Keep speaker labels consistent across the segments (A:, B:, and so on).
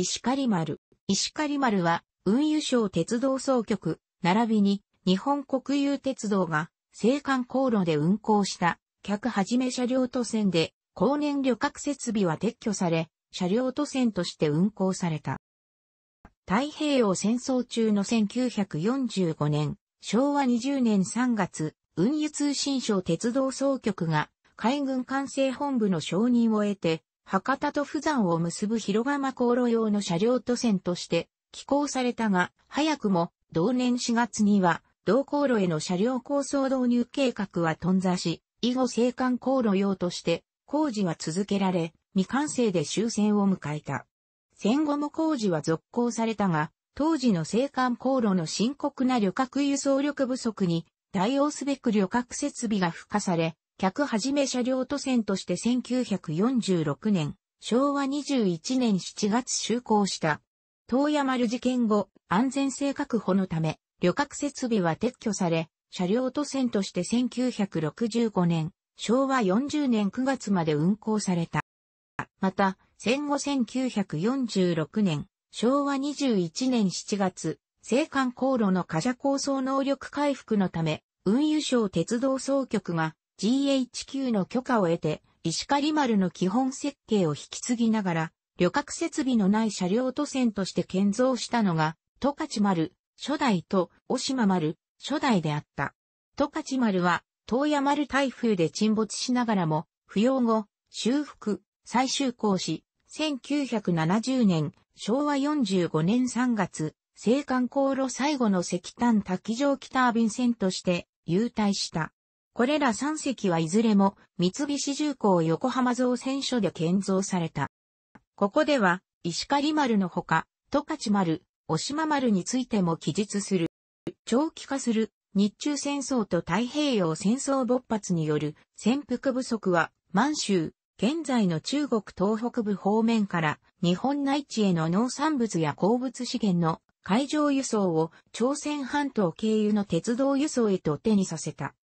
A: 石狩丸。石狩丸は、運輸省鉄道総局、並びに、日本国有鉄道が、青函航路で運行した、客はじめ車両都線で、後年旅客設備は撤去され、車両都線として運行された。太平洋戦争中の1945年、昭和20年3月、運輸通信省鉄道総局が海軍管制本部の承認を得て、博多と釜山を結ぶ広釜航路用の車両都線として寄港されたが、早くも同年4月には、同航路への車両構想導入計画は頓挫し、以後青函航路用として工事は続けられ、未完成で終戦を迎えた。戦後も工事は続行されたが、当時の青函航路の深刻な旅客輸送力不足に対応すべく旅客設備が付加され、客はじめ車両都線として1946年、昭和21年7月就航した。東山丸事件後、安全性確保のため、旅客設備は撤去され、車両都線として1965年、昭和40年9月まで運行された。また、戦後1946年、昭和21年7月、青函航路の貨車構想能力回復のため、運輸省鉄道総局が GHQ の許可を得て、石狩丸の基本設計を引き継ぎながら、旅客設備のない車両都線として建造したのが、十勝丸、初代と、小島丸、初代であった。十勝丸は、東山丸台風で沈没しながらも、不要後、修復、再修工し、1970年、昭和45年3月、青函航路最後の石炭滝上北便線として、優退した。これら3隻はいずれも三菱重工横浜造船所で建造された。ここでは石狩丸のほか、十勝丸、お島丸についても記述する。長期化する日中戦争と太平洋戦争勃発による潜伏不足は満州、現在の中国東北部方面から日本内地への農産物や鉱物資源の海上輸送を朝鮮半島経由の鉄道輸送へと手にさせた。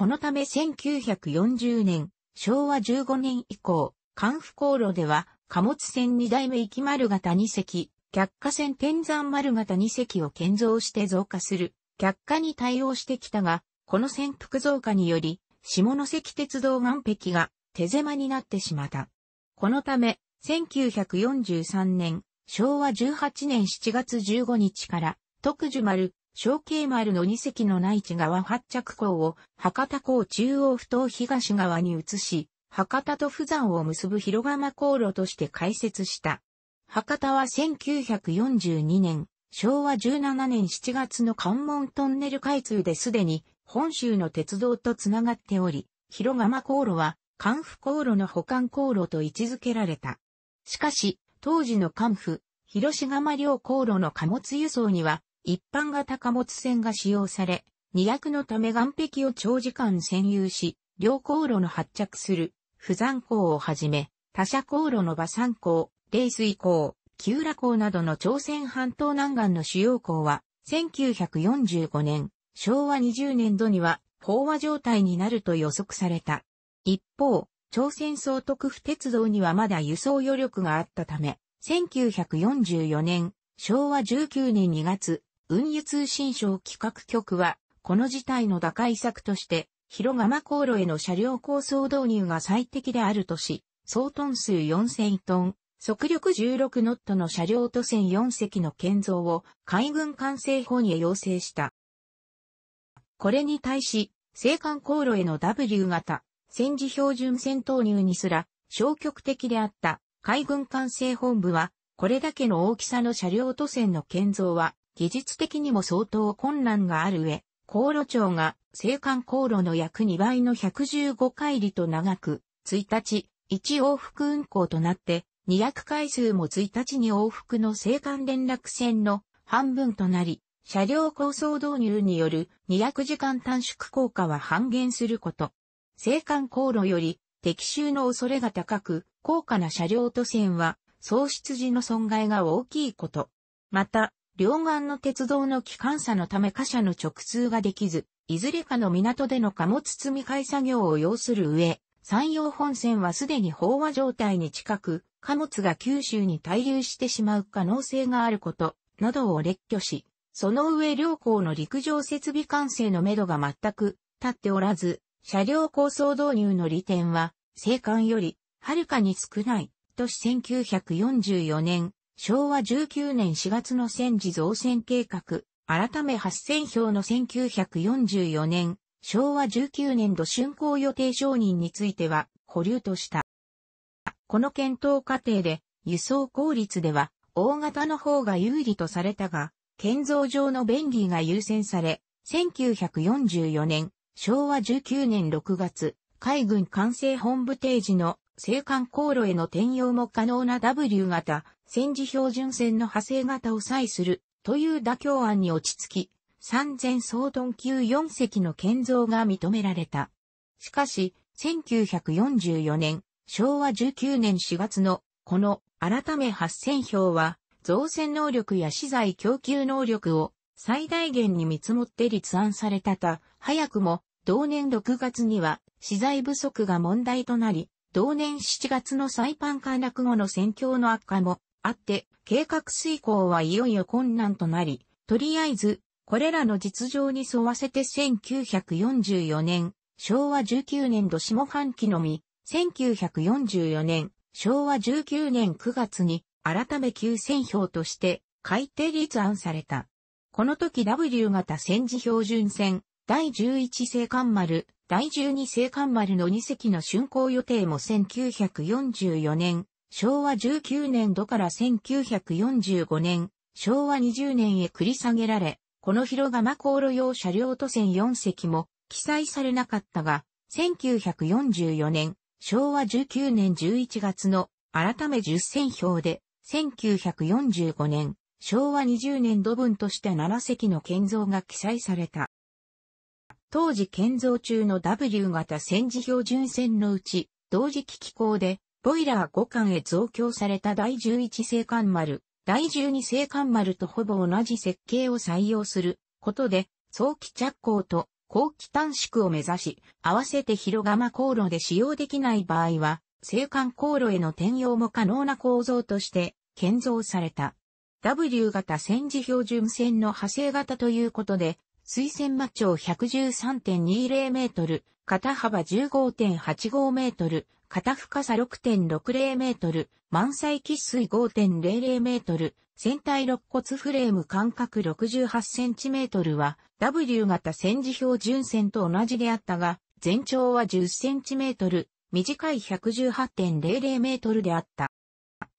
A: このため1940年、昭和15年以降、関府航路では、貨物船2代目行き丸型2隻、客貨船天山丸型2隻を建造して増加する、客貨に対応してきたが、この潜伏増加により、下関鉄道岸壁が手狭になってしまった。このため、1943年、昭和18年7月15日から、特殊丸、小慶丸の2隻の内地側発着港を博多港中央不頭東側に移し、博多と富山を結ぶ広釜航路として開設した。博多は1942年、昭和17年7月の関門トンネル開通ですでに本州の鉄道とつながっており、広釜航路は関府航路の保管航路と位置づけられた。しかし、当時の関府、広島両航路の貨物輸送には一般型貨物船が使用され、二役のため岸壁を長時間占有し、両航路の発着する、不山港をはじめ、他社航路の馬山港、冷水港、旧浦港などの朝鮮半島南岸の主要港は、1945年、昭和20年度には飽和状態になると予測された。一方、朝鮮総督府鉄道にはまだ輸送余力があったため、1944年、昭和19年2月、運輸通信省企画局は、この事態の打開策として、広釜航路への車両構想導入が最適であるとし、総トン数4000トン、速力16ノットの車両都船4隻の建造を海軍管制法に要請した。これに対し、青函航路への W 型、戦時標準戦投入にすら消極的であった海軍管制本部は、これだけの大きさの車両都船の建造は技術的にも相当困難がある上、航路長が青函航路の約2倍の115回里と長く、1日、1往復運行となって、200回数も1日に往復の青函連絡船の半分となり、車両構想導入による200時間短縮効果は半減すること。青函航路より敵襲の恐れが高く、高価な車両と線は喪失時の損害が大きいこと。また、両岸の鉄道の機関車のため貨車の直通ができず、いずれかの港での貨物積み替え作業を要する上、山陽本線はすでに飽和状態に近く、貨物が九州に滞留してしまう可能性があること、などを列挙し、その上両校の陸上設備完成のめどが全く立っておらず、車両構想導入の利点は、青函より、はるかに少ない、とし1944年、昭和19年4月の戦時造船計画、改め8000票の1944年、昭和19年度竣工予定承認については、保留とした。この検討過程で、輸送効率では、大型の方が有利とされたが、建造上の便利が優先され、1944年、昭和19年6月、海軍管制本部提示の青函航路への転用も可能な W 型、戦時標準線の派生型を採するという妥協案に落ち着き、3000総トン級4隻の建造が認められた。しかし、1944年、昭和19年4月の、この、改め8000票は、造船能力や資材供給能力を最大限に見積もって立案されたた、早くも同年6月には資材不足が問題となり、同年7月のサイパン陥落後の戦況の悪化もあって、計画遂行はいよいよ困難となり、とりあえず、これらの実情に沿わせて1944年、昭和19年度下半期のみ、1944年、昭和19年9月に、改め急戦票として、改定立案された。この時 W 型戦時標準戦、第11世艦丸、第12青函丸の2隻の竣工予定も1944年、昭和19年度から1945年、昭和20年へ繰り下げられ、この広釜航路用車両都線4隻も記載されなかったが、1944年、昭和19年11月の改め10選票で、1945年、昭和20年度分として7隻の建造が記載された。当時建造中の W 型戦時標準船のうち、同時期機構で、ボイラー5艦へ増強された第11星艦丸、第12星艦丸とほぼ同じ設計を採用することで、早期着工と後期短縮を目指し、合わせて広釜航路で使用できない場合は、星函航路への転用も可能な構造として建造された。W 型戦時標準線の派生型ということで、水仙馬長113.20メートル、肩幅15.85メートル、肩深さ6.60メートル、満載喫水5.00メートル、船体肋骨フレーム間隔68センチメートルは W 型戦時標巡線と同じであったが、全長は10センチメートル、短い118.00メートルであった。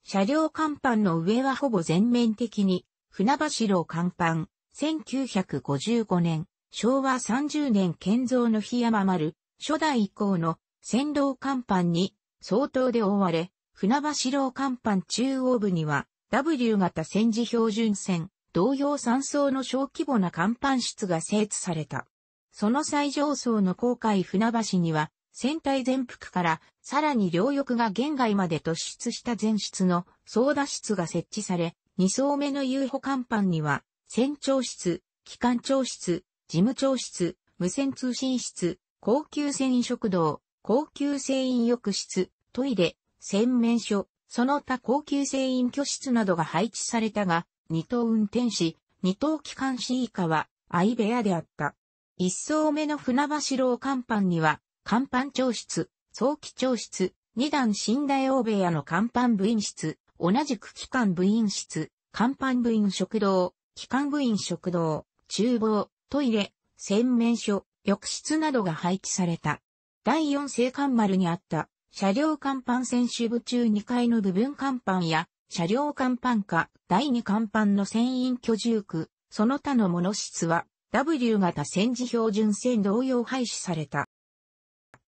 A: 車両甲板の上はほぼ全面的に、船橋路甲板、1955年、昭和30年建造の檜山丸、初代以降の線路甲板に相当で覆われ、船橋楼甲板中央部には W 型戦時標準線、同様3層の小規模な甲板室が整地された。その最上層の航海船橋には、船体全幅からさらに両翼が現外まで突出した全室の操舵室が設置され、2層目の遊歩甲板には船長室、機関長室、事務長室、無線通信室、高級船員食堂、高級船員浴室、トイレ、洗面所、その他高級船員居室などが配置されたが、二等運転士、二等機関士以下は、相部屋であった。一層目の船橋楼甲板には、甲板長室、早期長室、二段寝台大部屋の甲板部員室、同じく機関部員室、甲板部員食堂、機関部員食堂、厨房、トイレ、洗面所、浴室などが配置された。第四星艦丸にあった車両甲板船首部中2階の部分甲板や車両甲板下第2甲板の船員居住区、その他の物質は W 型戦時標準船同様廃止された。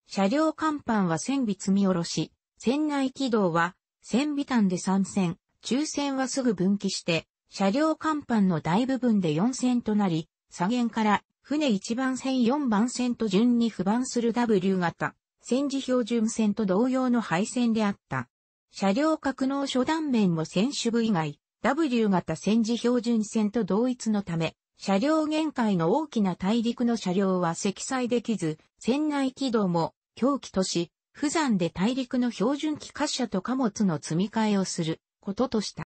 A: 車両甲板は船尾積み下ろし、船内軌道は船尾端で3戦、中船はすぐ分岐して車両甲板の大部分で4線となり、左舷から船1番線4番線と順に不番する W 型、戦時標準線と同様の配線であった。車両格納初断面も選手部以外、W 型戦時標準線と同一のため、車両限界の大きな大陸の車両は積載できず、船内軌道も狂気とし、不山で大陸の標準機貨車と貨物の積み替えをすることとした。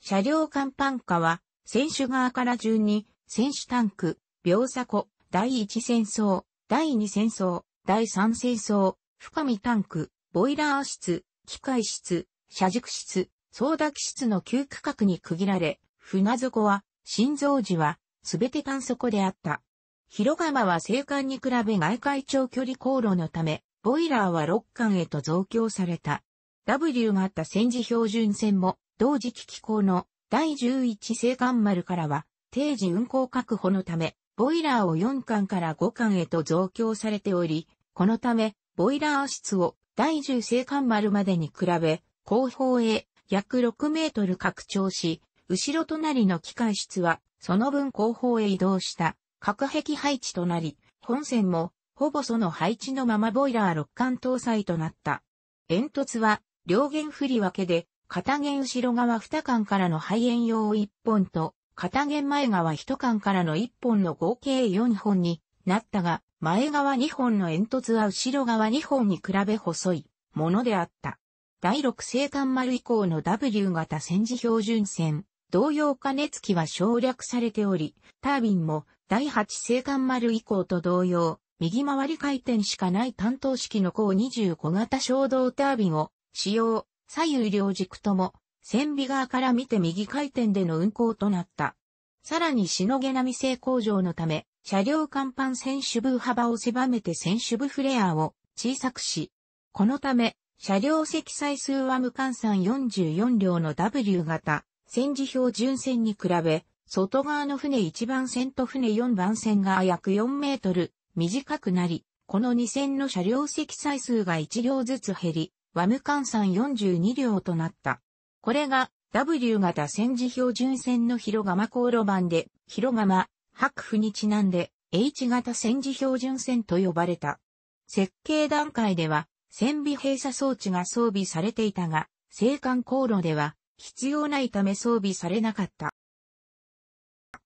A: 車両甲板下は、選手側から順に、選手タンク、秒鎖第1戦争、第2戦争、第3戦争、深みタンク、ボイラー室、機械室、車軸室、操舵機室の9区画に区切られ、船底は、心臓時は、すべて単底であった。広釜は青管に比べ外界長距離航路のため、ボイラーは6巻へと増強された。W があった戦時標準線も同時期機構の第11青函丸からは、定時運行確保のため、ボイラーを4巻から5巻へと増強されており、このため、ボイラー室を第10青函丸までに比べ、後方へ約6メートル拡張し、後ろ隣の機械室は、その分後方へ移動した隔壁配置となり、本線も、ほぼその配置のままボイラー6巻搭載となった。煙突は、両弦振り分けで、片弦後ろ側2巻からの肺炎用1本と、片弦前側1巻からの1本の合計4本になったが、前側2本の煙突は後ろ側2本に比べ細いものであった。第6星間丸以降の W 型戦時標準線、同様加熱器は省略されており、タービンも第8星間丸以降と同様、右回り回転しかない単等式の高25型衝動タービンを使用。左右両軸とも、船尾側から見て右回転での運行となった。さらにしのげ並製工場のため、車両甲板船首部幅を狭めて船首部フレアを小さくし、このため、車両積載数は無換算44両の W 型、戦時表準線に比べ、外側の船1番線と船4番線が約4メートル短くなり、この2線の車両積載数が1両ずつ減り、ワム換算42両となった。これが W 型戦時標準線の広釜航路版で、広釜、白布にちなんで H 型戦時標準線と呼ばれた。設計段階では、戦備閉鎖装置が装備されていたが、青函航路では必要ないため装備されなかった。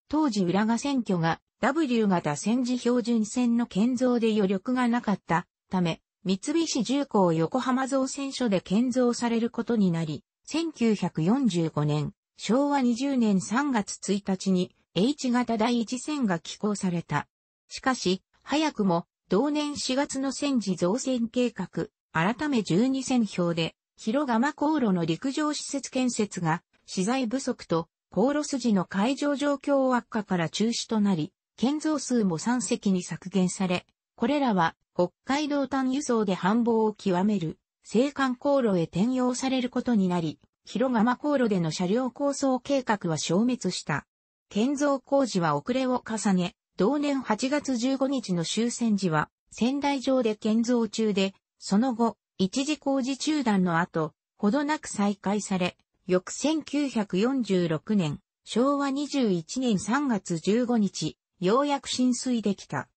A: 当時浦賀選挙が W 型戦時標準線の建造で余力がなかったため、三菱重工横浜造船所で建造されることになり、1945年、昭和20年3月1日に H 型第一線が寄港された。しかし、早くも同年4月の戦時造船計画、改め12線表で、広釜航路の陸上施設建設が、資材不足と航路筋の海上状況悪化から中止となり、建造数も3隻に削減され、これらは北海道単輸送で繁忙を極める、青函航路へ転用されることになり、広釜航路での車両構想計画は消滅した。建造工事は遅れを重ね、同年8月15日の終戦時は、仙台城で建造中で、その後、一時工事中断の後、ほどなく再開され、翌1946年、昭和21年3月15日、ようやく浸水できた。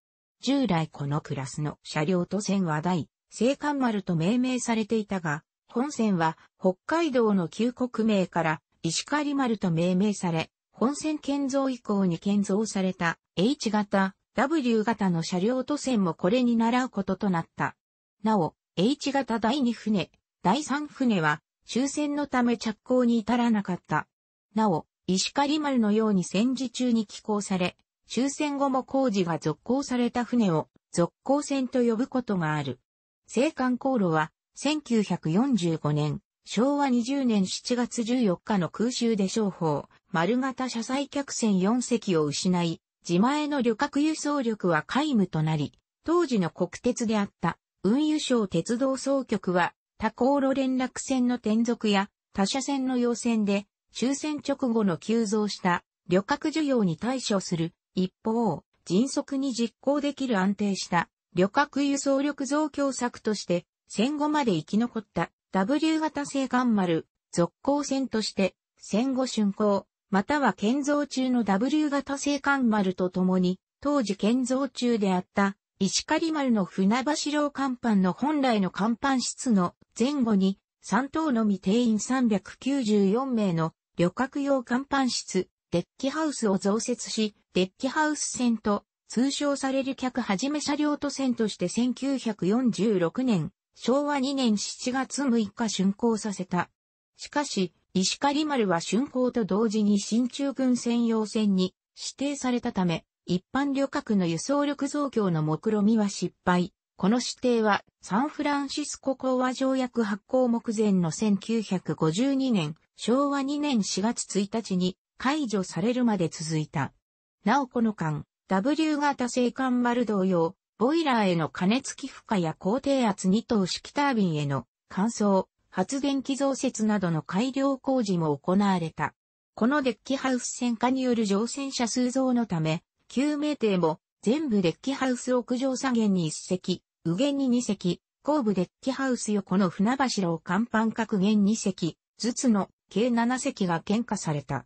A: 従来このクラスの車両と線は大、青函丸と命名されていたが、本線は北海道の旧国名から石狩丸と命名され、本線建造以降に建造された H 型、W 型の車両都線もこれに倣うこととなった。なお、H 型第2船、第3船は終戦のため着工に至らなかった。なお、石狩丸のように戦時中に寄港され、終戦後も工事が続行された船を続行船と呼ぶことがある。青函航路は1945年、昭和20年7月14日の空襲で商法、丸型車載客船4隻を失い、自前の旅客輸送力は皆無となり、当時の国鉄であった運輸省鉄道総局は多航路連絡船の転属や他社船の要船で終戦直後の急増した旅客需要に対処する一方、迅速に実行できる安定した旅客輸送力増強策として戦後まで生き残った W 型青艦丸続行船として戦後竣工または建造中の W 型青艦丸とともに当時建造中であった石狩丸の船橋楼甲板の本来の甲板室の前後に3等のみ定員394名の旅客用甲板室デッキハウスを増設しデッキハウス線と通称される客はじめ車両と線として1946年、昭和2年7月6日竣工させた。しかし、石狩丸は竣工と同時に新中軍専用線に指定されたため、一般旅客の輸送力増強の目論見は失敗。この指定はサンフランシスコ講和条約発行目前の1952年、昭和2年4月1日に解除されるまで続いた。なおこの間、W 型青管丸同様、ボイラーへの加熱器負荷や高低圧2等式タービンへの乾燥、発電機増設などの改良工事も行われた。このデッキハウス戦火による乗船者数増のため、救命艇も全部デッキハウス屋上左舷に1隻、右舷に2隻、後部デッキハウス横の船柱を甲板各舷2隻、ずつの計7隻が喧嘩された。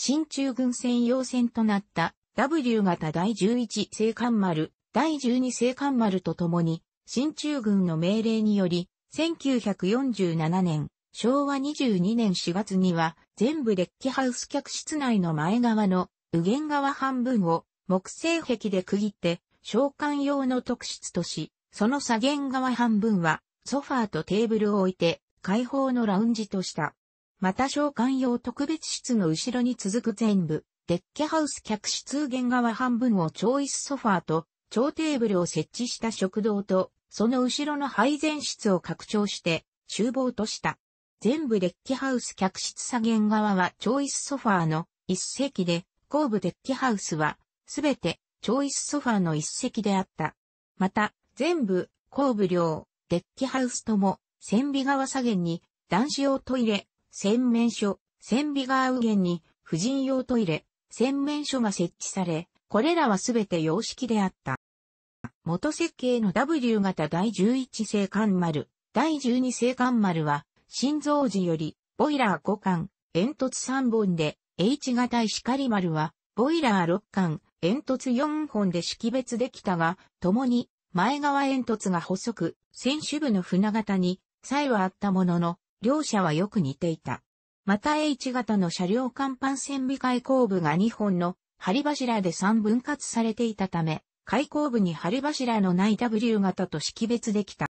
A: 新中軍専用船となった W 型第11青函丸、第12青函丸とともに、新中軍の命令により、1947年、昭和22年4月には、全部デッキハウス客室内の前側の、右舷側半分を、木製壁で区切って、召喚用の特室とし、その左舷側半分は、ソファーとテーブルを置いて、開放のラウンジとした。また召喚用特別室の後ろに続く全部、デッキハウス客室限側半分をチョイスソファーと、超テーブルを設置した食堂と、その後ろの配膳室を拡張して、厨房とした。全部デッキハウス客室左限側はチョイスソファーの一席で、後部デッキハウスは、すべて、チョイスソファーの一席であった。また、全部、後部両、デッキハウスとも、船尾側左舷に、男子用トイレ、洗面所、洗尾ガーウゲンに、婦人用トイレ、洗面所が設置され、これらはすべて洋式であった。元設計の W 型第11星艦丸、第12星艦丸は、心臓時より、ボイラー5巻、煙突3本で、H 型石狩丸は、ボイラー6巻、煙突4本で識別できたが、共に、前側煙突が細く、船首部の船型に、差異はあったものの、両車はよく似ていた。また H 型の車両甲板線尾開口部が2本の針柱で3分割されていたため、開口部に針柱のない W 型と識別できた。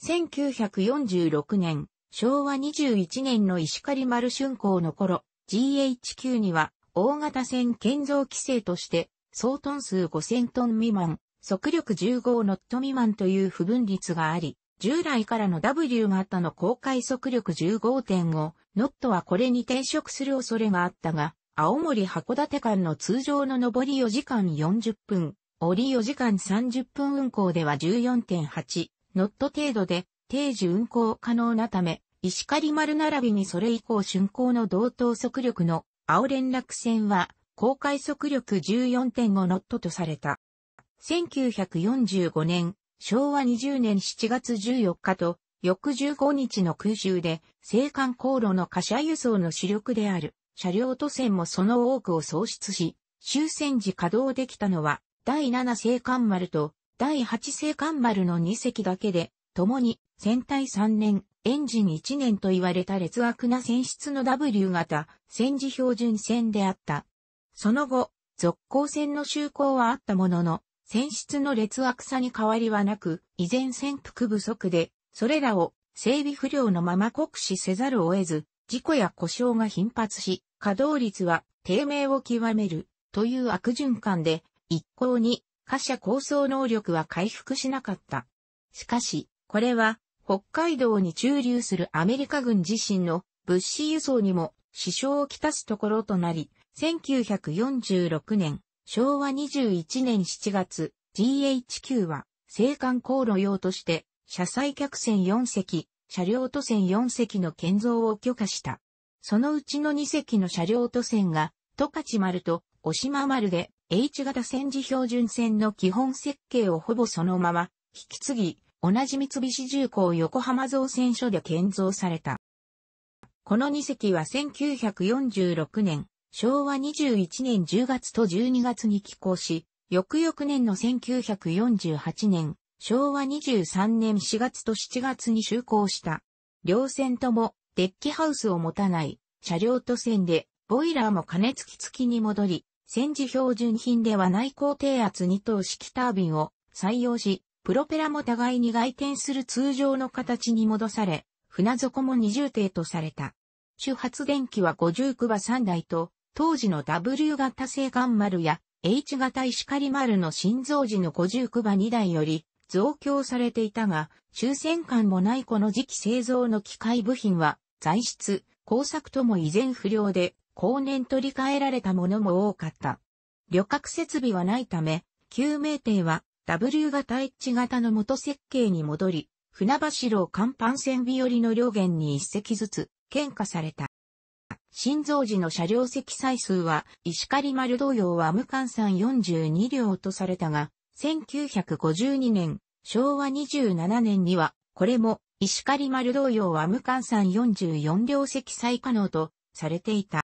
A: 1946年、昭和21年の石狩丸春光の頃、GHQ には大型船建造規制として、総トン数5000トン未満、速力15ノット未満という不分率があり、従来からの W 型の公開速力15.5、ノットはこれに転職する恐れがあったが、青森函館間の通常の上り4時間40分、降り4時間30分運行では14.8、ノット程度で、定時運行可能なため、石狩丸並びにそれ以降竣工の同等速力の青連絡船は、公開速力14.5ノットとされた。1945年、昭和20年7月14日と、翌15日の空襲で、青函航路の貨車輸送の主力である、車両都線もその多くを喪失し、終戦時稼働できたのは、第7青函丸と、第8青函丸の2隻だけで、共に、船体3年、エンジン1年と言われた劣悪な船室の W 型、戦時標準船であった。その後、続行船の就航はあったものの、戦室の劣悪さに変わりはなく、依然潜伏不足で、それらを整備不良のまま酷使せざるを得ず、事故や故障が頻発し、稼働率は低迷を極めるという悪循環で、一向に貨車構想能力は回復しなかった。しかし、これは北海道に駐留するアメリカ軍自身の物資輸送にも支障をきたすところとなり、1946年昭和21年7月、GHQ は、青函航路用として、車載客船4隻、車両都船4隻の建造を許可した。そのうちの2隻の車両都船が、十勝丸と押島丸で、H 型戦時標準船の基本設計をほぼそのまま、引き継ぎ、同じ三菱重工横浜造船所で建造された。この2隻は1946年、昭和21年10月と12月に寄港し、翌々年の1948年、昭和23年4月と7月に就航した。両船ともデッキハウスを持たない、車両と船で、ボイラーも加熱機付きに戻り、戦時標準品では内高低圧2等式タービンを採用し、プロペラも互いに外転する通常の形に戻され、船底も二重艇とされた。主発電機は59馬3台と、当時の W 型青岩丸や H 型石狩丸の心臓時の59番2台より増強されていたが、抽選感もないこの時期製造の機械部品は、材質、工作とも依然不良で、後年取り替えられたものも多かった。旅客設備はないため、救命艇は W 型 H 型の元設計に戻り、船橋楼甲板船日和の両舷に一隻ずつ、献花された。新造時の車両積載数は、石狩丸同様は無換算42両とされたが、1952年、昭和27年には、これも、石狩丸同様は無換算44両積載可能とされていた。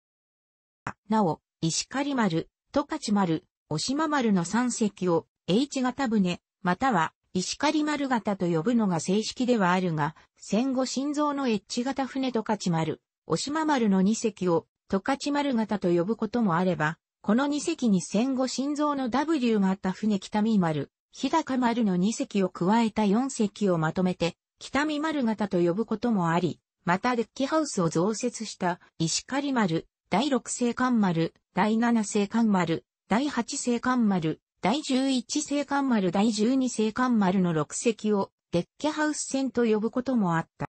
A: なお、石狩丸、十勝丸、押島丸の3隻を H 型船、または石狩丸型と呼ぶのが正式ではあるが、戦後新造の H 型船十勝丸、お島丸の二隻を、十勝丸型と呼ぶこともあれば、この二隻に戦後心臓の W 型船北見丸、日高丸の二隻を加えた四隻をまとめて、北見丸型と呼ぶこともあり、またデッキハウスを増設した石狩丸、第六星艦丸、第七星艦丸、第八星艦丸、第十一星艦丸、第十二星艦丸の六隻をデッキハウス船と呼ぶこともあった。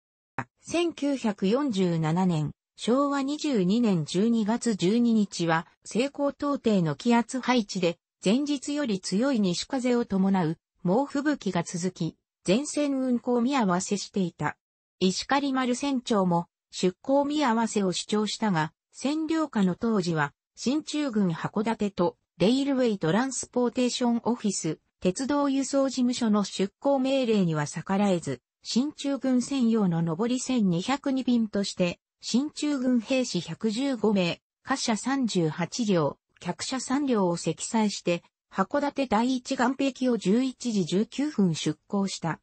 A: 1947年、昭和22年12月12日は、西高東低の気圧配置で、前日より強い西風を伴う、猛吹雪が続き、全線運行見合わせしていた。石狩丸船長も、出航見合わせを主張したが、占領下の当時は、新中軍函館と、レイルウェイトランスポーテーションオフィス、鉄道輸送事務所の出航命令には逆らえず、新中軍専用の上り1202便として、新中軍兵士115名、貨車38両、客車3両を積載して、函館第一岸壁を11時19分出港した。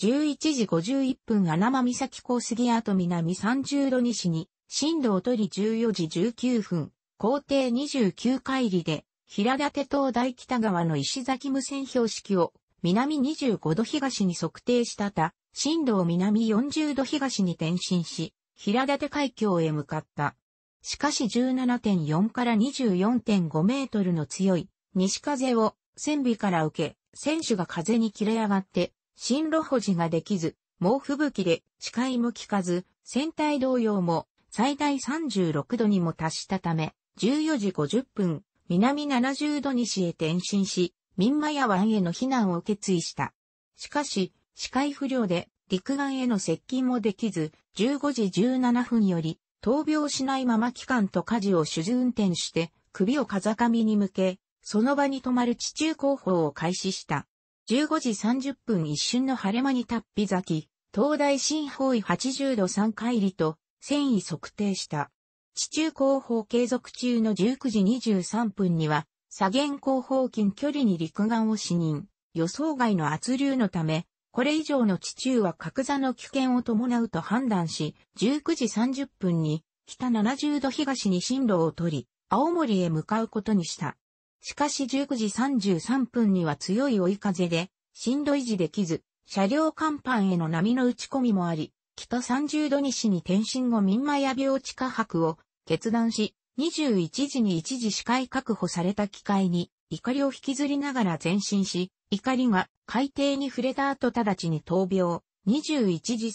A: 11時51分穴間岬港杉跡南30度西に、進路を取り14時19分、皇帝29回里で、平立東大北側の石崎無線標識を、南25度東に測定したた、震度を南40度東に転進し、平立海峡へ向かった。しかし17.4から24.5メートルの強い西風を船尾から受け、船首が風に切れ上がって、進路保持ができず、猛吹雪で視界も効かず、船体同様も最大36度にも達したため、14時50分、南70度西へ転進し、民間や湾への避難を決意した。しかし、視界不良で陸岸への接近もできず、15時17分より、闘病しないまま機関と舵を手術運転して、首を風上に向け、その場に止まる地中工法を開始した。15時30分一瞬の晴れ間にたっぴ咲き、東大新方位80度3回離と、繊維測定した。地中工法継続中の19時23分には、左舷広報。近距離に陸岸を視認、予想外の圧流のため、これ以上の地中は格座の危険を伴うと判断し、19時30分に北70度東に進路を取り、青森へ向かうことにした。しかし19時33分には強い追い風で、進路維持できず、車両甲板への波の打ち込みもあり、北30度西に転身後民間や病地下泊を決断し、21時に一時視界確保された機械に怒りを引きずりながら前進し、怒りが海底に触れた後直ちに闘病。21時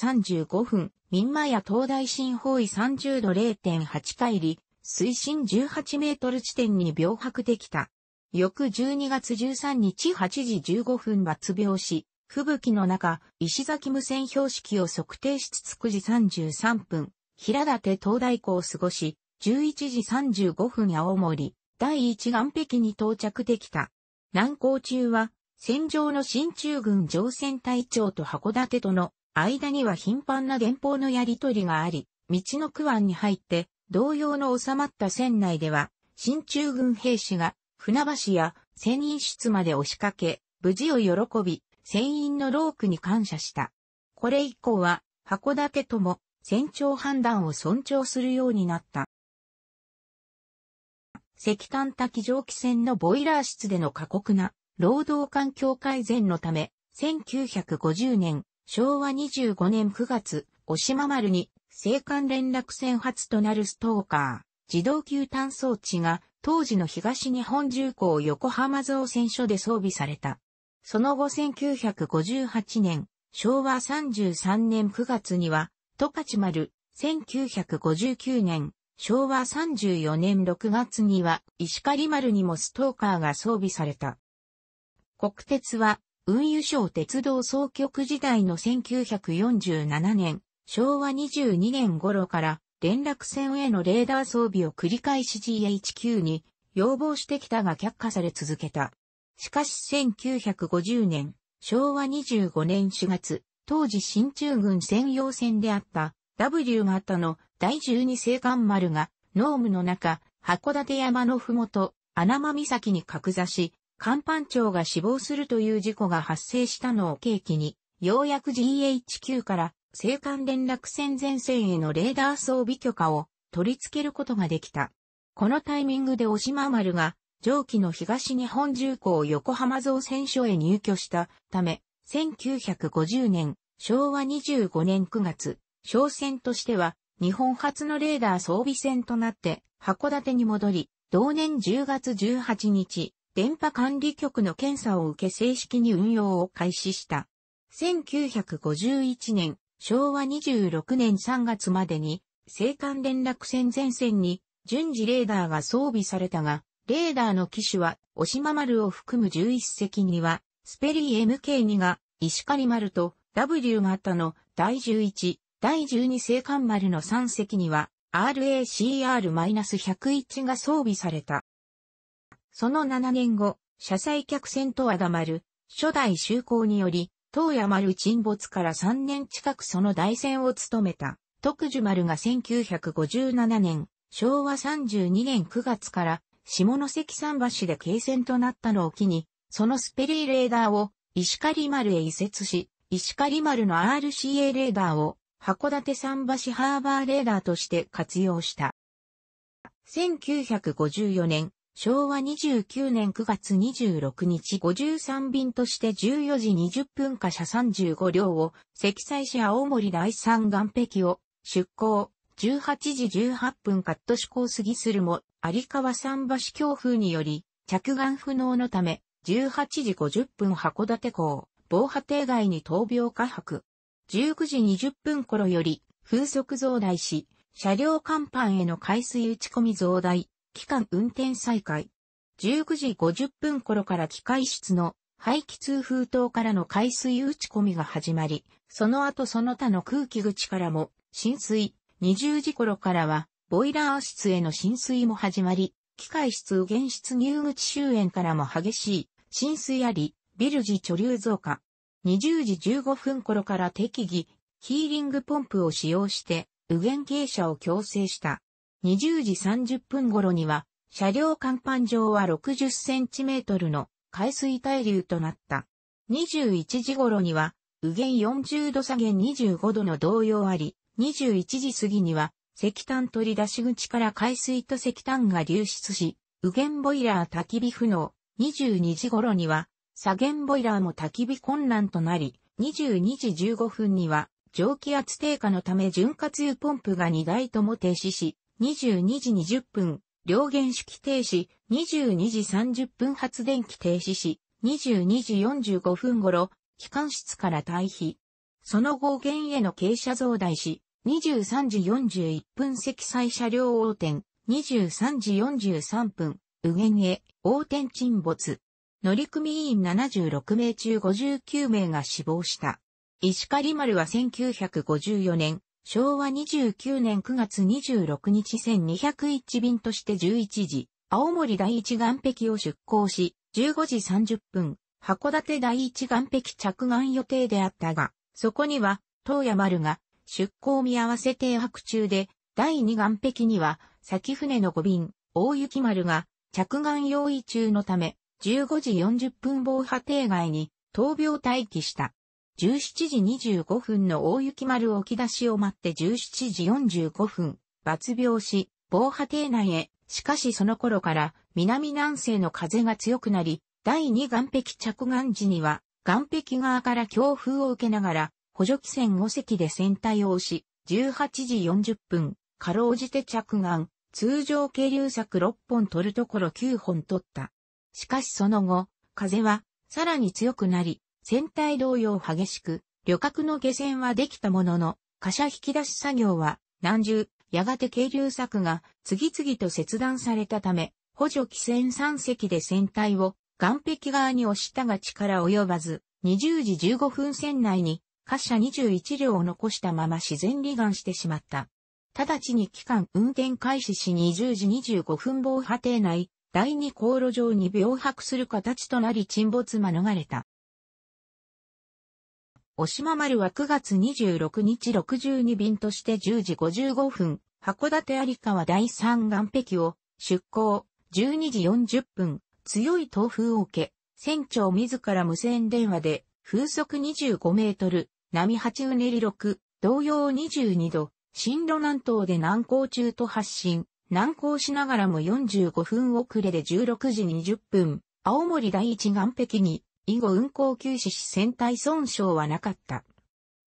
A: 35分、民間や東大新方位30度0.8回り、水深18メートル地点に病白できた。翌12月13日8時15分抜病し、吹雪の中、石崎無線標識を測定しつつ9時33分、平立東大港を過ごし、11時35分青森、第一岸壁に到着できた。南航中は、戦場の新中軍乗船隊長と函館との間には頻繁な電報のやり取りがあり、道の区湾に入って、同様の収まった船内では、新中軍兵士が船橋や船員室まで押しかけ、無事を喜び、船員のロークに感謝した。これ以降は、函館とも船長判断を尊重するようになった。石炭滝蒸気船のボイラー室での過酷な労働環境改善のため、1950年、昭和25年9月、押島丸に、青函連絡船初となるストーカー、自動級炭装置が、当時の東日本重工横浜造船所で装備された。その後1958年、昭和33年9月には、十勝丸、1959年、昭和34年6月には石狩丸にもストーカーが装備された。国鉄は運輸省鉄道総局時代の1947年、昭和22年頃から連絡船へのレーダー装備を繰り返し GHQ に要望してきたが却下され続けた。しかし1950年、昭和25年4月、当時新中軍専用船であった W 型の第12星艦丸が、濃霧の中、函館山のふもと、穴間岬に格座し、甲板長が死亡するという事故が発生したのを契機に、ようやく GHQ から青函連絡船前線へのレーダー装備許可を取り付けることができた。このタイミングで押島丸が上記の東日本重工横浜造船所へ入居したため、1950年、昭和25年9月、商船としては、日本初のレーダー装備船となって、函館に戻り、同年10月18日、電波管理局の検査を受け正式に運用を開始した。1951年、昭和26年3月までに、青函連絡船前線に順次レーダーが装備されたが、レーダーの機種は、押ま丸を含む11隻には、スペリー MK2 が、石狩丸と W 型の第11、第12世函丸の3隻には RACR-101 が装備された。その7年後、車載客船と和田丸、初代就航により、東山丸沈没から3年近くその大船を務めた、徳樹丸が1957年、昭和32年9月から、下関桟橋で継船となったのを機に、そのスペリーレーダーを石狩丸へ移設し、石狩丸の RCA レーダーを函館桟橋ハーバーレーダーとして活用した。1954年、昭和29年9月26日53便として14時20分貨車35両を積載し青森第三岸壁を出港18時18分カット志向過ぎするも有川桟橋強風により着岸不能のため18時50分函館港防波堤外に闘病下泊19時20分頃より、風速増大し、車両甲板への海水打ち込み増大、期間運転再開。19時50分頃から機械室の排気通風筒からの海水打ち込みが始まり、その後その他の空気口からも浸水、20時頃からはボイラー室への浸水も始まり、機械室原室入口周辺からも激しい浸水あり、ビル時貯留増加。20時15分頃から適宜、ヒーリングポンプを使用して、右舷傾斜を強制した。20時30分頃には、車両甲板上は60センチメートルの海水対流となった。21時頃には、右舷40度下げ25度の動揺あり、21時過ぎには、石炭取り出し口から海水と石炭が流出し、右舷ボイラー焚き火不能。22時頃には、左舷ボイラーも焚き火困難となり、22時15分には蒸気圧低下のため潤滑油ポンプが2台とも停止し、22時20分、両原式停止、22時30分発電機停止し、22時45分頃、機関室から退避。その後原への傾斜増大し、23時41分積載車両横転、23時43分、右舷へ横転沈没。乗組員76名中59名が死亡した。石狩丸は1954年、昭和29年9月26日1201便として11時、青森第一岸壁を出港し、15時30分、函館第一岸壁着岸予定であったが、そこには、東谷丸が出港見合わせ停泊中で、第二岸壁には、先船の5便、大雪丸が着岸用意中のため、15時40分防波堤外に、闘病待機した。17時25分の大雪丸置き出しを待って17時45分、抜病し、防波堤内へ、しかしその頃から南南西の風が強くなり、第2岸壁着岸時には、岸壁側から強風を受けながら、補助機船5隻で船体を押し、18時40分、かろうじて着岸、通常渓流柵6本取るところ9本取った。しかしその後、風はさらに強くなり、船体同様激しく、旅客の下船はできたものの、貨車引き出し作業は難重、やがて軽流柵が次々と切断されたため、補助機船3隻で船体を岸壁側に押したが力及ばず、20時15分船内に貨車21両を残したまま自然離岸してしまった。直ちに期間運転開始し20時25分防波堤内、第二航路上に病迫する形となり沈没免れた。おしま丸は9月26日62便として10時55分、函館有川第三岸壁を出港、12時40分、強い東風を受け、船長自ら無線電話で、風速25メートル、波8うねり6、同様22度、進路南東で南航中と発信、難航しながらも45分遅れで16時20分、青森第一岸壁に、以後運行休止し船体損傷はなかった。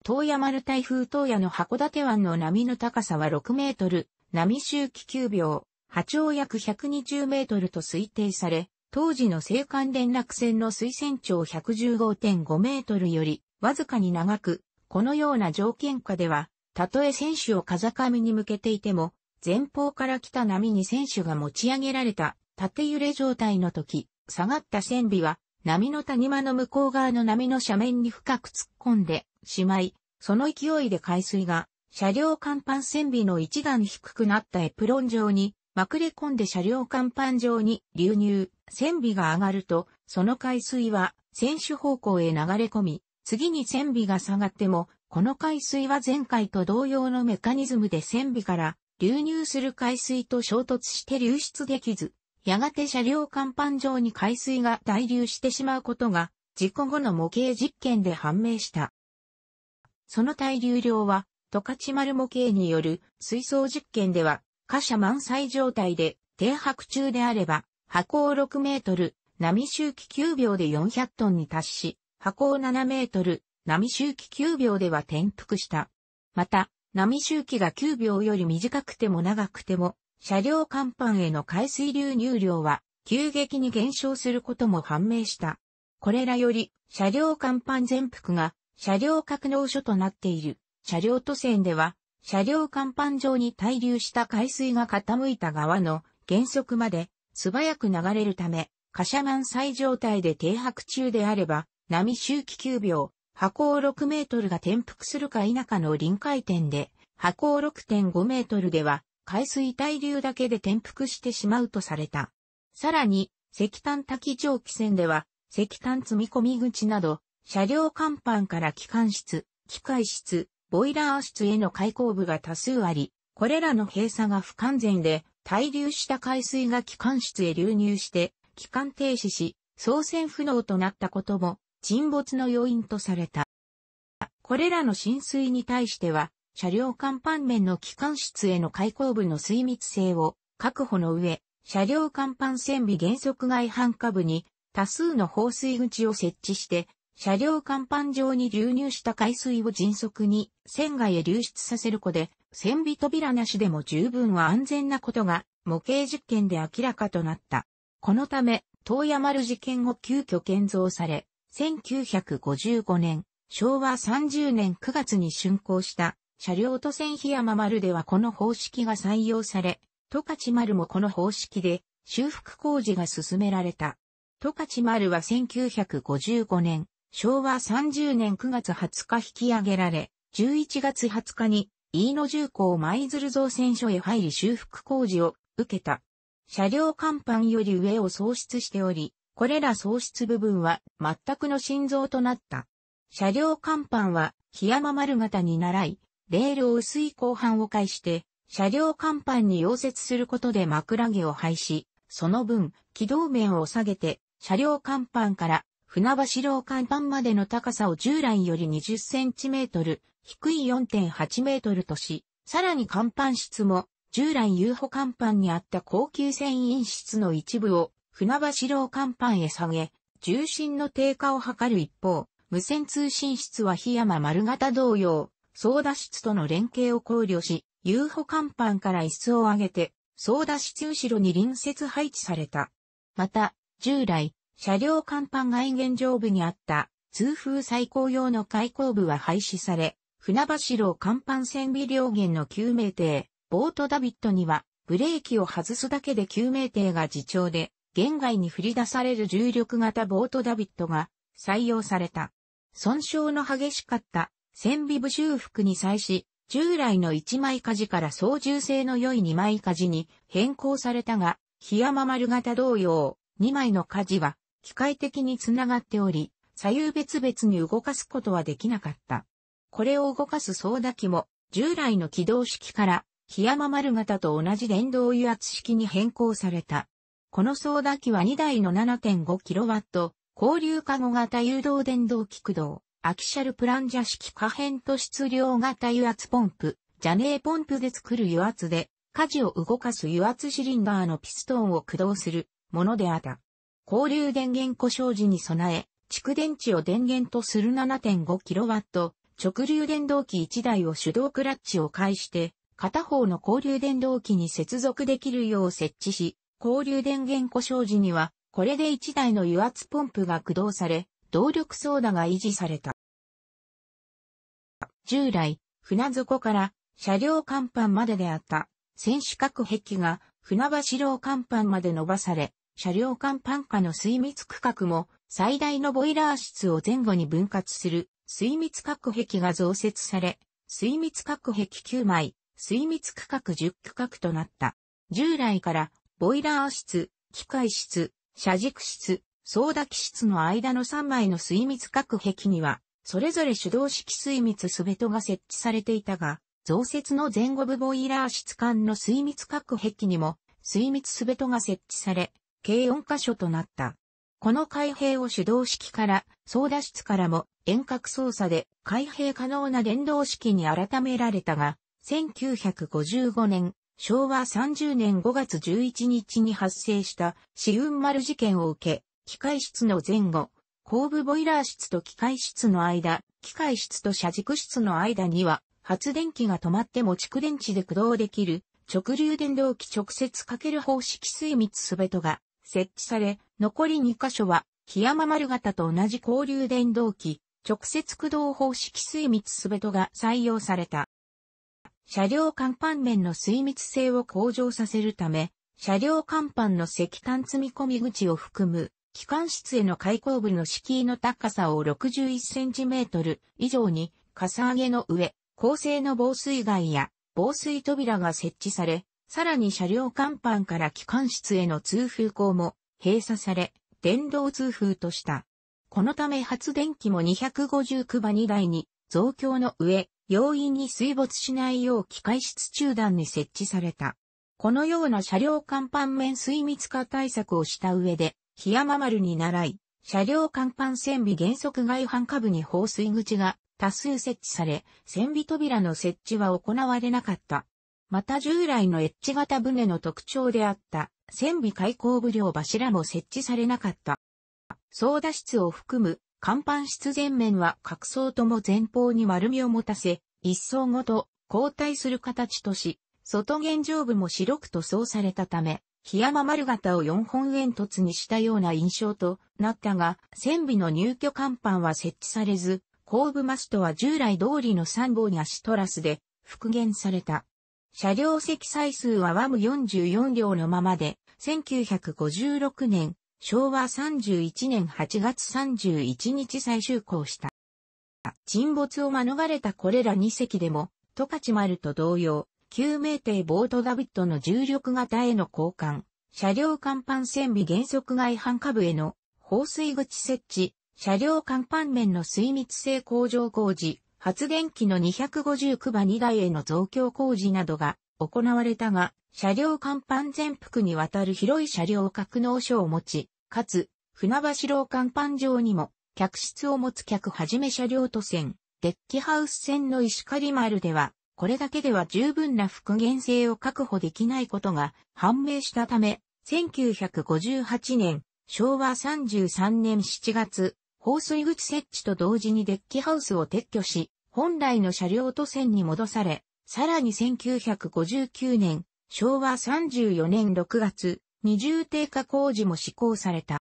A: 東山丸台風東野の函館湾の波の高さは6メートル、波周期9秒、波長約120メートルと推定され、当時の青函連絡船の水船長115.5メートルより、わずかに長く、このような条件下では、たとえ選手を風上に向けていても、前方から来た波に船首が持ち上げられた縦揺れ状態の時、下がった船尾は波の谷間の向こう側の波の斜面に深く突っ込んでしまい、その勢いで海水が車両甲板船尾の一段低くなったエプロン状にまくれ込んで車両甲板上に流入、船尾が上がると、その海水は船首方向へ流れ込み、次に船尾が下がっても、この海水は前回と同様のメカニズムで船尾から流入する海水と衝突して流出できず、やがて車両甲板上に海水が滞留してしまうことが、事故後の模型実験で判明した。その滞留量は、トカチマル模型による水槽実験では、貨車満載状態で停泊中であれば、波高6メートル、波周期9秒で400トンに達し、波高7メートル、波周期9秒では転覆した。また、波周期が9秒より短くても長くても、車両甲板への海水流入量は急激に減少することも判明した。これらより、車両甲板全幅が車両格納所となっている車両都線では、車両甲板上に滞留した海水が傾いた側の原則まで素早く流れるため、貨車満載状態で停泊中であれば、波周期9秒、波高6メートルが転覆するか否かの臨界点で、波高6.5メートルでは、海水対流だけで転覆してしまうとされた。さらに、石炭滝蒸気船では、石炭積み込み口など、車両甲板から機関室、機械室、ボイラー室への開口部が多数あり、これらの閉鎖が不完全で、滞留した海水が機関室へ流入して、機関停止し、操船不能となったことも沈没の要因とされた。これらの浸水に対しては、車両甲板面の機関室への開口部の水密性を確保の上、車両甲板船尾原則外反下部に多数の放水口を設置して、車両甲板上に流入した海水を迅速に船外へ流出させる子で、船尾扉なしでも十分は安全なことが模型実験で明らかとなった。このため、東山る事件後急遽建造され、1955年、昭和30年9月に竣工した車両都線檜山丸ではこの方式が採用され、十勝丸もこの方式で修復工事が進められた。十勝丸は1955年、昭和30年9月20日引き上げられ、11月20日に飯野重工舞鶴造船所へ入り修復工事を受けた。車両甲板より上を喪失しており、これら喪失部分は全くの心臓となった。車両甲板は、檜山丸型に習い、レールを薄い後半を介して、車両甲板に溶接することで枕毛を廃止、その分、軌道面を下げて、車両甲板から船橋両甲板までの高さを従来より20センチメートル、低い4.8メートルとし、さらに甲板室も従来遊歩甲板にあった高級船員室の一部を船橋楼甲板へ下げ、重心の低下を図る一方、無線通信室は檜山丸型同様、操舵室との連携を考慮し、遊歩甲板から椅子を上げて、操舵室後ろに隣接配置された。また、従来、車両甲板外現上部にあった、通風最高用の開口部は廃止され、船橋楼甲板船尾両舷の救命艇、ボートダビットには、ブレーキを外すだけで救命艇が自重で、現外に振り出される重力型ボートダビットが採用された。損傷の激しかった船尾部修復に際し、従来の1枚舵から操縦性の良い2枚舵に変更されたが、檜山丸型同様、2枚の舵は機械的につながっており、左右別々に動かすことはできなかった。これを動かす操舵機も、従来の起動式から、檜山丸型と同じ電動油圧式に変更された。この操舵機は2台の 7.5kW、交流化後型誘導電動機駆動、アキシャルプランジャ式可変と質量型油圧ポンプ、ジャネーポンプで作る油圧で、舵を動かす油圧シリンダーのピストンを駆動するものであった。交流電源故障時に備え、蓄電池を電源とする 7.5kW、直流電動機1台を手動クラッチを介して、片方の交流電動機に接続できるよう設置し、交流電源故障時には、これで1台の油圧ポンプが駆動され、動力ソーダが維持された。従来、船底から車両甲板までであった船首隔壁が船橋両甲板まで伸ばされ、車両甲板下の水密区画も最大のボイラー室を前後に分割する水密隔壁が増設され、水密隔壁9枚、水密区画10区画となった。従来からボイラー室、機械室、車軸室、操舵機室の間の3枚の水密隔壁には、それぞれ手動式水密すべトが設置されていたが、増設の前後部ボイラー室間の水密隔壁にも、水密すべトが設置され、計4箇所となった。この開閉を手動式から、操舵室からも遠隔操作で開閉可能な電動式に改められたが、1955年、昭和30年5月11日に発生した紫雲丸事件を受け、機械室の前後、後部ボイラー室と機械室の間、機械室と車軸室の間には、発電機が止まっても蓄電池で駆動できる、直流電動機直接かける方式水密すべとが設置され、残り2箇所は、木山丸型と同じ交流電動機、直接駆動方式水密すべとが採用された。車両甲板面の水密性を向上させるため、車両甲板の石炭積み込み口を含む、機関室への開口部の敷居の高さを61センチメートル以上に、かさ上げの上、高性の防水外や防水扉が設置され、さらに車両甲板から機関室への通風口も閉鎖され、電動通風とした。このため発電機も2 5区場2台に増強の上、容易に水没しないよう機械室中段に設置された。このような車両甲板面水密化対策をした上で、日山丸に習い、車両甲板船尾原則外反下部に放水口が多数設置され、船尾扉の設置は行われなかった。また従来のエッジ型船の特徴であった船尾開口部量柱も設置されなかった。操舵室を含む甲板室前面は各層とも前方に丸みを持たせ、一層ごと交代する形とし、外現上部も白く塗装されたため、檜山丸型を四本煙突にしたような印象となったが、船尾の入居甲板は設置されず、後部マストは従来通りの3本足トラスで復元された。車両積載数はワム44両のままで、1956年昭和31年8月31日再就航した。沈没を免れたこれら2隻でも、十勝丸と同様、救命艇ボートダビットの重力型への交換、車両甲板船尾原則外反下部への放水口設置、車両甲板面の水密性向上工事、発電機の2 5区場2台への増強工事などが行われたが、車両甲板全幅にわたる広い車両格納所を持ち、かつ、船橋楼甲板上にも、客室を持つ客はじめ車両都線、デッキハウス線の石狩丸では、これだけでは十分な復元性を確保できないことが判明したため、1958年、昭和33年7月、放水口設置と同時にデッキハウスを撤去し、本来の車両都線に戻され、さらに1959年、昭和34年6月、二重低下工事も施行された。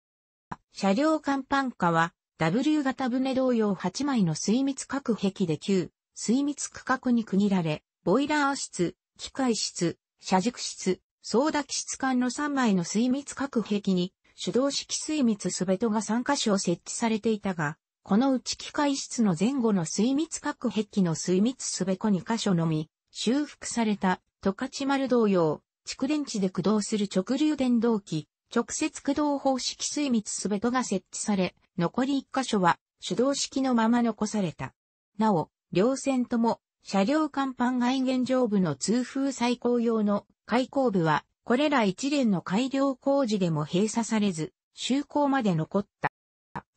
A: 車両甲板下は W 型船同様8枚の水密隔壁で9、水密区画に区切られ、ボイラー室、機械室、車軸室、操舵機室間の3枚の水密隔壁に手動式水密すべとが3箇所設置されていたが、このうち機械室の前後の水密隔壁の水密すべこ2箇所のみ、修復された、十勝丸同様、蓄電池で駆動する直流電動機、直接駆動方式水密すべとが設置され、残り1箇所は手動式のまま残された。なお、両線とも車両甲板外現上部の通風最高用の開口部は、これら一連の改良工事でも閉鎖されず、就航まで残った。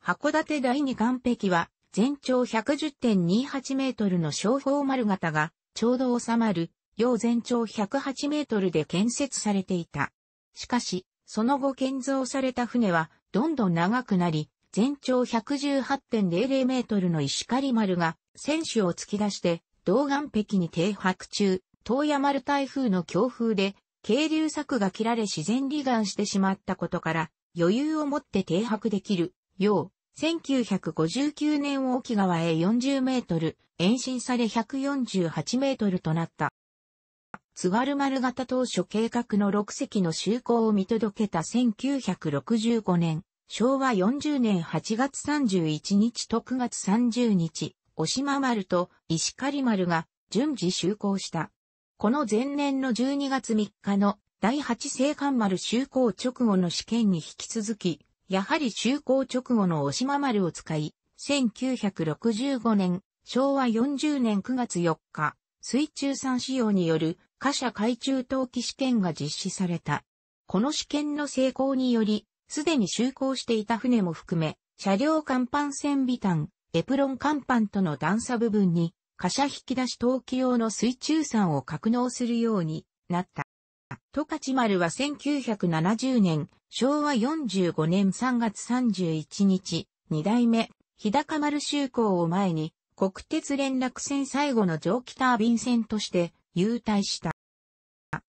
A: 函館第二岸壁は、全長110.28メートルの小砲丸型が、ちょうど収まる要全長108メートルで建設されていた。しかし、その後建造された船は、どんどん長くなり、全長118.00メートルの石狩丸が、船首を突き出して、道岸壁に停泊中、東山丸台風の強風で、渓流柵が切られ自然離岸してしまったことから、余裕を持って停泊できる、よう、1959年沖川へ40メートル、延伸され148メートルとなった。津軽丸型当初計画の6隻の就航を見届けた1965年、昭和40年8月31日と9月30日、押島丸と石狩丸が順次就航した。この前年の12月3日の第8青函丸就航直後の試験に引き続き、やはり就航直後の押島丸を使い、1965年、昭和40年9月4日、水中産仕様による貨車海中投機試験が実施された。この試験の成功により、すでに就航していた船も含め、車両甲板船尾端、エプロン甲板との段差部分に、貨車引き出し投機用の水中産を格納するようになった。十勝丸は1970年、昭和45年3月31日、二代目、日高丸就航を前に、国鉄連絡船最後の蒸気タービン船として、優待した。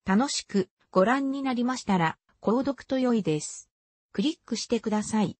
A: 楽しくご覧になりましたら、購読と良いです。クリックしてください。